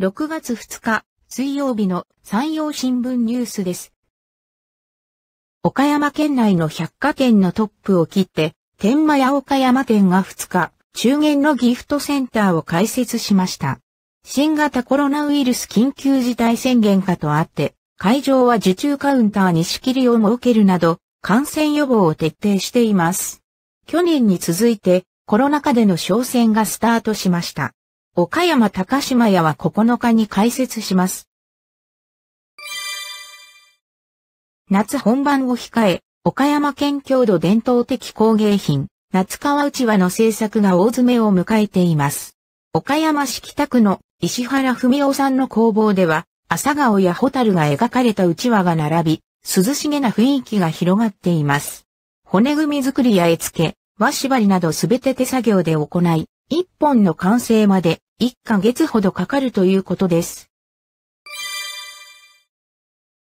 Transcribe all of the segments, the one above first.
6月2日、水曜日の山陽新聞ニュースです。岡山県内の百貨店のトップを切って、天満屋岡山店が2日、中元のギフトセンターを開設しました。新型コロナウイルス緊急事態宣言下とあって、会場は受注カウンターに仕切りを設けるなど、感染予防を徹底しています。去年に続いて、コロナ禍での商戦がスタートしました。岡山高島屋は9日に開設します。夏本番を控え、岡山県郷土伝統的工芸品、夏川内輪の制作が大詰めを迎えています。岡山市北区の石原文夫さんの工房では、朝顔やホタルが描かれたうちわが並び、涼しげな雰囲気が広がっています。骨組み作りや絵付け、和縛りなどすべて手作業で行い、一本の完成まで一ヶ月ほどかかるということです。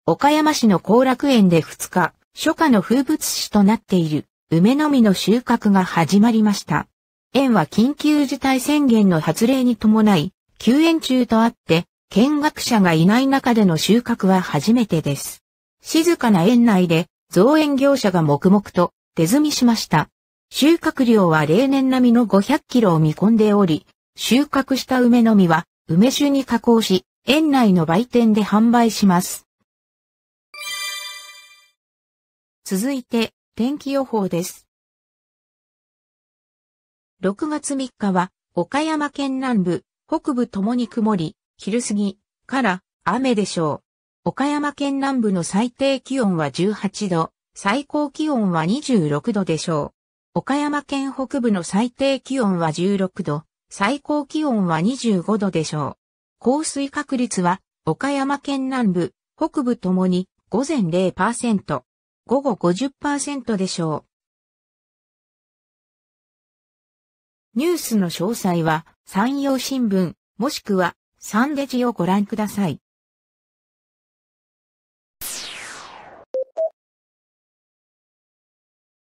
岡山市の後楽園で2日、初夏の風物詩となっている梅の実の収穫が始まりました。園は緊急事態宣言の発令に伴い、休園中とあって、見学者がいない中での収穫は初めてです。静かな園内で、造園業者が黙々と手摘みしました。収穫量は例年並みの500キロを見込んでおり、収穫した梅の実は梅酒に加工し、園内の売店で販売します。続いて、天気予報です。6月3日は、岡山県南部、北部ともに曇り、昼過ぎから雨でしょう。岡山県南部の最低気温は18度、最高気温は26度でしょう。岡山県北部の最低気温は16度、最高気温は25度でしょう。降水確率は、岡山県南部、北部ともに午前0%、午後50%でしょう。ニュースの詳細は、山陽新聞、もしくは、サンデジをご覧ください。